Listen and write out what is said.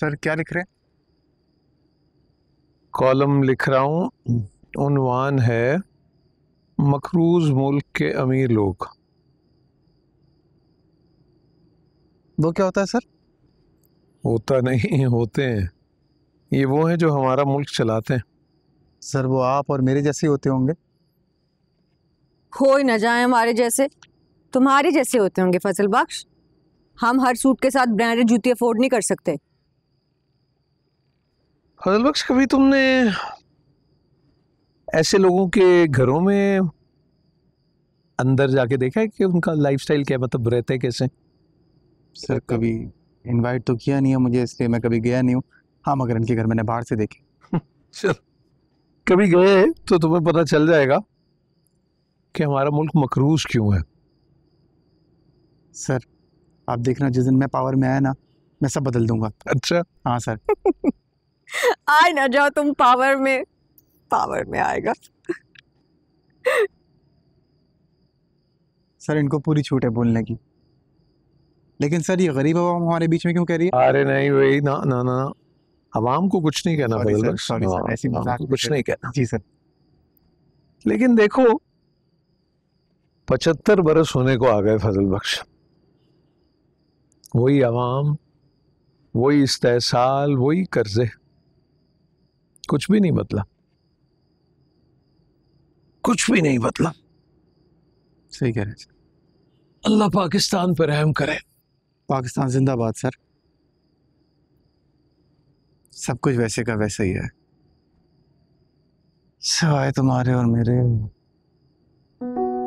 sir क्या लिख रहे हैं कॉलम लिख रहा हूँ उनवान है मकरूज मुल्क के अमीर लोग वो क्या होता है सर होता नहीं होते हैं ये वो हैं जो हमारा मुल्क चलाते हैं सर वो आप और मेरे जैसे होते होंगे हो ही ना जाए हमारे जैसे तुम्हारे जैसे होते होंगे फसल बख्श हम हर सूट के साथ ब्रांडेड जूती अफोर्ड नहीं कर सकते फजल बख्श कभी तुमने ऐसे लोगों के घरों में अंदर जाके देखा है कि उनका लाइफस्टाइल क्या मतलब रहते कैसे सर कभी इनवाइट तो किया नहीं है मुझे इसलिए मैं कभी गया नहीं हूँ हाँ मगर इनके घर मैंने बाहर से देखे चल कभी गए तो तुम्हें पता चल जाएगा कि हमारा मुल्क मकरूज क्यों है सर आप देखना जिस दिन मैं पावर में आया ना मैं सब बदल दूंगा अच्छा हाँ सर आ ना जाओ तुम पावर में पावर में आएगा सर इनको पूरी छूट है बोलने की लेकिन सर ये गरीब आवाम हमारे बीच में क्यों कह रही है अरे नहीं वही ना ना ना आवाम को कुछ नहीं कहना सॉरी सर, हाँ, ऐसी कुछ नहीं कहना जी सर लेकिन देखो पचहत्तर बरस होने को आ गए फजल बख्श वही आवाम वही इस्तेसाल वही कर्जे कुछ भी नहीं बदला कुछ भी नहीं बदला सही कह रहे हैं अल्लाह पाकिस्तान पर रहम करे पाकिस्तान जिंदाबाद सर सब कुछ वैसे का वैसा ही है सवाए तुम्हारे और मेरे